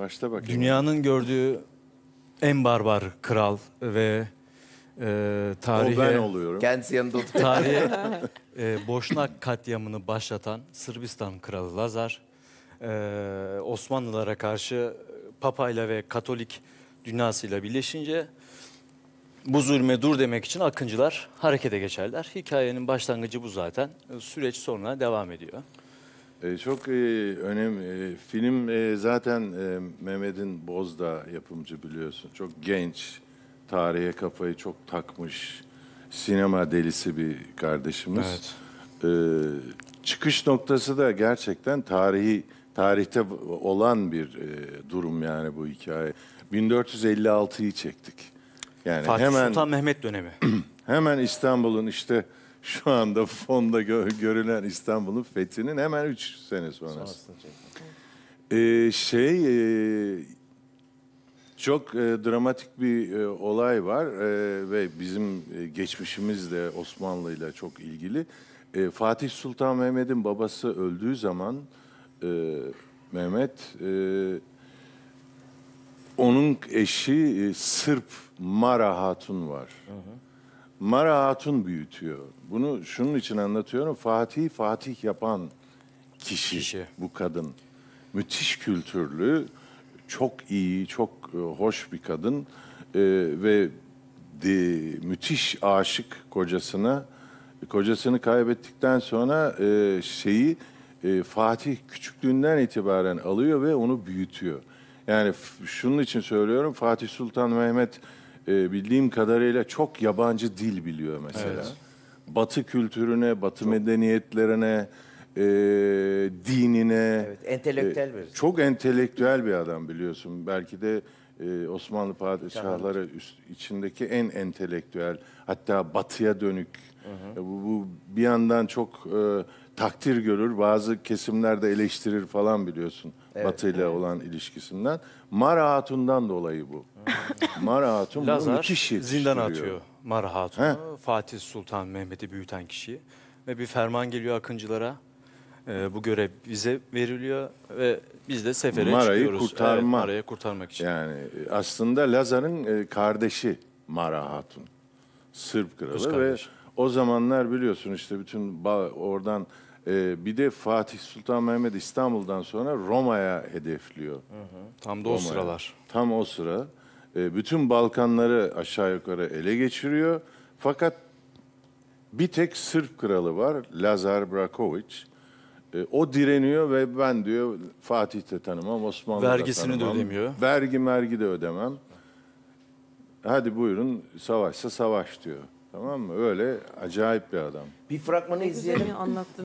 Başta bak. Dünyanın gördüğü en barbar kral ve e, tarihe... O ben oluyorum. Kendisi yanında oturuyor. Tarihe e, Boşnak katliamını başlatan Sırbistan kralı Lazar, e, Osmanlılara karşı papayla ve Katolik dünyasıyla birleşince bu zulme dur demek için akıncılar harekete geçerler. Hikayenin başlangıcı bu zaten. Süreç sonra devam ediyor. E, çok e, önemli. E, film zaten e, Mehmet'in Bozda yapımcı biliyorsun. Çok genç, tarihe kafayı çok takmış, sinema delisi bir kardeşimiz. Evet. çıkış noktası da gerçekten tarihi tarihte olan bir durum yani bu hikaye. 1456'yı çektik. Yani Fatih hemen Sultan Mehmet dönemi. hemen İstanbul'un işte şu anda fonda gö görülen İstanbul'un fethinin hemen üç sene sonrası. Ee, şey e, çok e, dramatik bir e, olay var e, ve bizim e, geçmişimiz de Osmanlı ile çok ilgili. E, Fatih Sultan Mehmet'in babası öldüğü zaman e, Mehmet e, onun eşi e, Sırp Mara Hatun var. Hı hı. Mara Hatun büyütüyor. Bunu şunun için anlatıyorum. Fatih Fatih yapan kişi, kişi. bu kadın. Müthiş kültürlü, çok iyi, çok e, hoş bir kadın ee, ve de, müthiş aşık kocasına. Kocasını kaybettikten sonra e, şeyi e, Fatih küçüklüğünden itibaren alıyor ve onu büyütüyor. Yani şunun için söylüyorum Fatih Sultan Mehmet e, bildiğim kadarıyla çok yabancı dil biliyor mesela. Evet. Batı kültürüne, Batı çok. medeniyetlerine, e, dinine. Evet, entelektüel e, bir. E, çok entelektüel bir adam biliyorsun. Belki de e, Osmanlı padişahları üst, içindeki en entelektüel, hatta batıya dönük. Hı hı. E, bu, bu bir yandan çok e, takdir görür, bazı kesimlerde eleştirir falan biliyorsun. Evet, Batı'yla evet. olan ilişkisinden. Mara Hatun'dan dolayı bu. Hı. Mara Hatun bunu Lazar kişi zindana atıyor Mara Hatun'u. Fatih Sultan Mehmet'i büyüten kişiyi. Ve bir ferman geliyor Akıncılara. Ee, bu görev bize veriliyor ve biz de sefere Mara'yı çıkıyoruz. kurtarma. Evet, Mara'yı kurtarmak için. Yani e, aslında Lazar'ın e, kardeşi Mara Hatun. Sırp Kız kralı ve o zamanlar biliyorsun işte bütün oradan e, bir de Fatih Sultan Mehmet İstanbul'dan sonra Roma'ya hedefliyor. Tam da o sıralar. Tam o sıra e, bütün Balkanları aşağı yukarı ele geçiriyor. Fakat bir tek Sırp kralı var, Lazar Brakovic. E, o direniyor ve ben diyor Fatih de tanımam, Osmanlı Vergisini da tanımam. de ödemiyor. Vergi mergi de ödemem. Hadi buyurun savaşsa savaş diyor. Tamam mı? Öyle acayip bir adam. Bir fragmanı izleyelim.